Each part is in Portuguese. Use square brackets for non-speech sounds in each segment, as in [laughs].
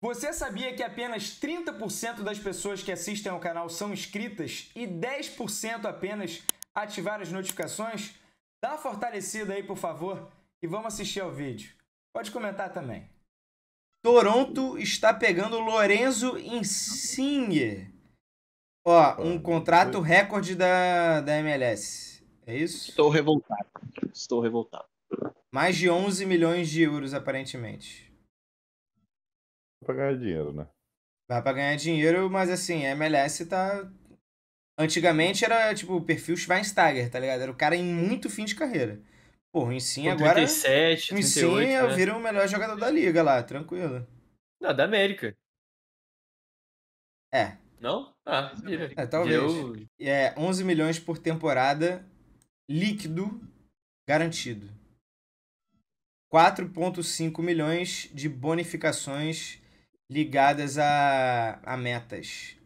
Você sabia que apenas 30% das pessoas que assistem ao canal são inscritas e 10% apenas ativaram as notificações? Dá uma fortalecida aí, por favor, e vamos assistir ao vídeo. Pode comentar também. Toronto está pegando Lorenzo Insigne. Ó, um contrato recorde da, da MLS. É isso? Estou revoltado. Estou revoltado. Mais de 11 milhões de euros, aparentemente pra ganhar dinheiro, né? Vai pra ganhar dinheiro, mas assim, a MLS tá. Antigamente era tipo o perfil Schweinsteiger, tá ligado? Era o cara em muito fim de carreira. Pô, em Insin agora. 37, 38, o Insin né? vira o melhor jogador da liga lá, tranquilo. Não, da América. É. Não? Ah, É, talvez. Eu... É, 11 milhões por temporada líquido garantido. 4,5 milhões de bonificações ligadas a, a metas.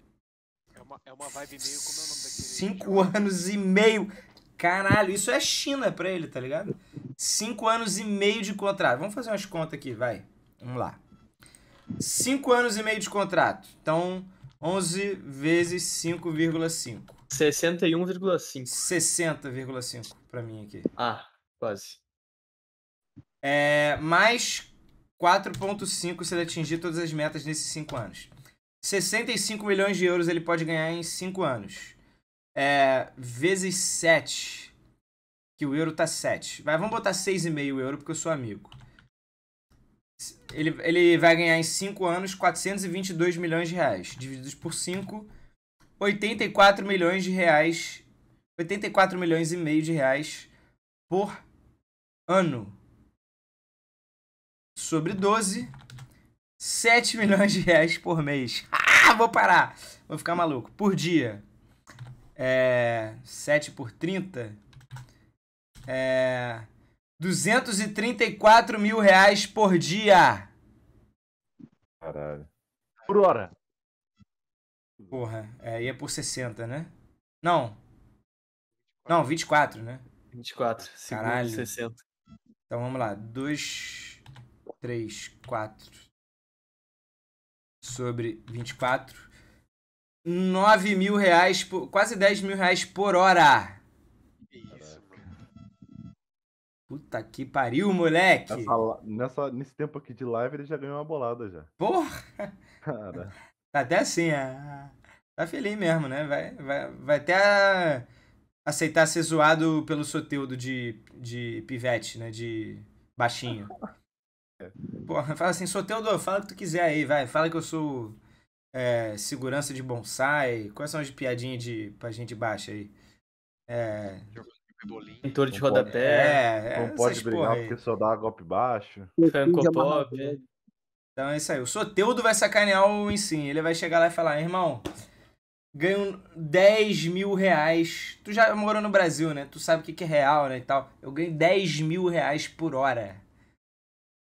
É uma, é uma vibe meio, como é o nome daquele? Cinco anos e meio. Caralho, isso é China pra ele, tá ligado? Cinco anos e meio de contrato. Vamos fazer umas contas aqui, vai. Vamos lá. Cinco anos e meio de contrato. Então, 11 vezes 5,5. 61,5. 60,5 pra mim aqui. Ah, quase. É, mais 4,5 se ele atingir todas as metas nesses 5 anos. 65 milhões de euros ele pode ganhar em 5 anos. É, vezes 7. Que o euro tá 7. Vai, vamos botar 6,5 euro porque eu sou amigo. Ele, ele vai ganhar em 5 anos 422 milhões de reais. Divididos por 5, 84 milhões de reais. 84 milhões e meio de reais por ano sobre 12, 7 [laughs] milhões de reais por mês. Ah, vou parar. Vou ficar maluco. Por dia. É, 7 por 30. É, 234 mil reais por dia. Caralho. Por hora. Porra, é, aí é, é por 60, né? Não. Não, 24, né? 24. Caralho. 60. Então vamos lá. 2. Dois... 3, 4 sobre 24. 9 mil reais, por, quase 10 mil reais por hora. Isso, Puta que pariu, moleque. Nessa, nessa, nesse tempo aqui de live ele já ganhou uma bolada já. Porra! Cara. Tá até assim, é, tá feliz mesmo, né? Vai, vai, vai até aceitar ser zoado pelo soteudo de, de pivete, né? De baixinho. Pô, [laughs] fala assim, sou Teodoro, fala o que tu quiser aí, vai. Fala que eu sou é, segurança de bonsai. Quais são as piadinhas de, pra gente baixa aí? É... Pintor de rodapé. É, é, não pode brigar porque só dá golpe baixo. Francopop. Então é isso aí. O Soteudo vai sacanear o Ensim. Ele vai chegar lá e falar, irmão, ganho 10 mil reais. Tu já morou no Brasil, né? Tu sabe o que é real, né? E tal. Eu ganho 10 mil reais por hora.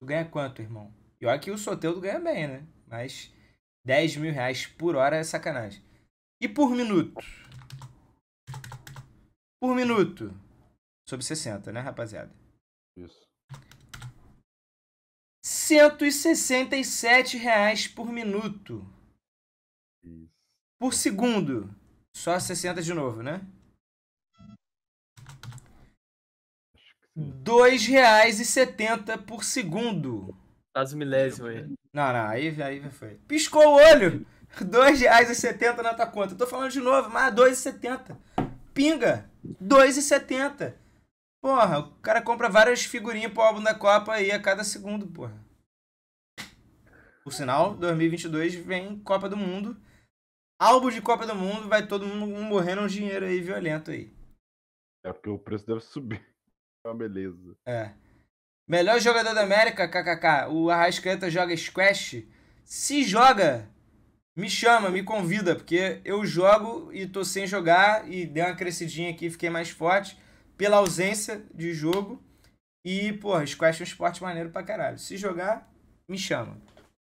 Tu ganha quanto, irmão? E olha que o Soteldo ganha bem, né? Mas 10 mil reais por hora é sacanagem. E por minuto? Por minuto. Sobre 60, né, rapaziada? Isso. 167 reais por minuto. Isso. Por segundo. Só 60 de novo, né? 2,70 hum. por segundo. Quase milésimo aí. Não, não, aí, aí foi. Piscou o olho! 2,70 na tua conta. tô falando de novo, mas 2,70. Pinga! 2,70. Porra, o cara compra várias figurinhas pro álbum da Copa aí a cada segundo, porra. Por sinal, 2022 vem Copa do Mundo. Álbum de Copa do Mundo, vai todo mundo morrendo um dinheiro aí violento aí. É porque o preço deve subir. É então, uma beleza. É. Melhor jogador da América, kkk. O Arrascaeta joga squash. Se joga, me chama, me convida, porque eu jogo e tô sem jogar e dei uma crescidinha aqui, fiquei mais forte pela ausência de jogo. E, porra, squash é um esporte maneiro pra caralho. Se jogar, me chama.